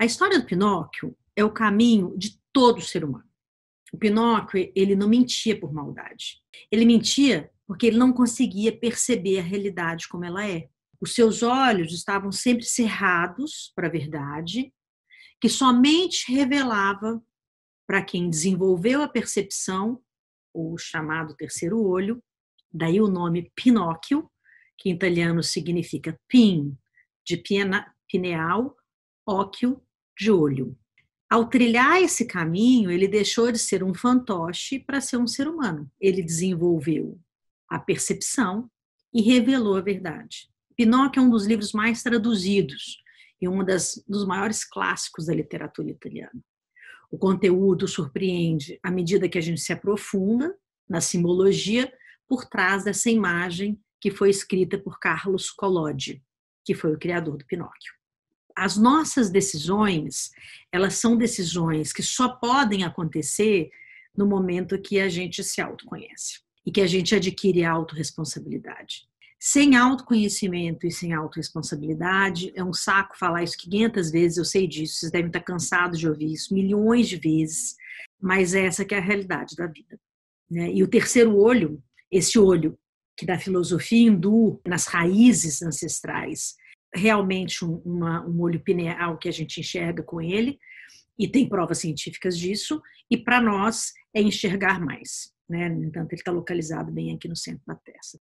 A história do Pinóquio é o caminho de todo ser humano. O Pinóquio, ele não mentia por maldade. Ele mentia porque ele não conseguia perceber a realidade como ela é. Os seus olhos estavam sempre cerrados para a verdade, que somente revelava para quem desenvolveu a percepção, o chamado terceiro olho, daí o nome Pinóquio, que em italiano significa pin, de pineal, óquio, de olho. Ao trilhar esse caminho, ele deixou de ser um fantoche para ser um ser humano. Ele desenvolveu a percepção e revelou a verdade. Pinóquio é um dos livros mais traduzidos e um das, dos maiores clássicos da literatura italiana. O conteúdo surpreende à medida que a gente se aprofunda na simbologia por trás dessa imagem que foi escrita por Carlos Collodi, que foi o criador do Pinóquio as nossas decisões, elas são decisões que só podem acontecer no momento que a gente se autoconhece e que a gente adquire a autorresponsabilidade. Sem autoconhecimento e sem autorresponsabilidade, é um saco falar isso 500 vezes, eu sei disso, vocês devem estar cansados de ouvir isso milhões de vezes, mas é essa que é a realidade da vida. Né? E o terceiro olho, esse olho que da filosofia hindu, nas raízes ancestrais, realmente um, uma, um olho pineal que a gente enxerga com ele, e tem provas científicas disso, e para nós é enxergar mais. Né? No entanto, ele está localizado bem aqui no centro da testa.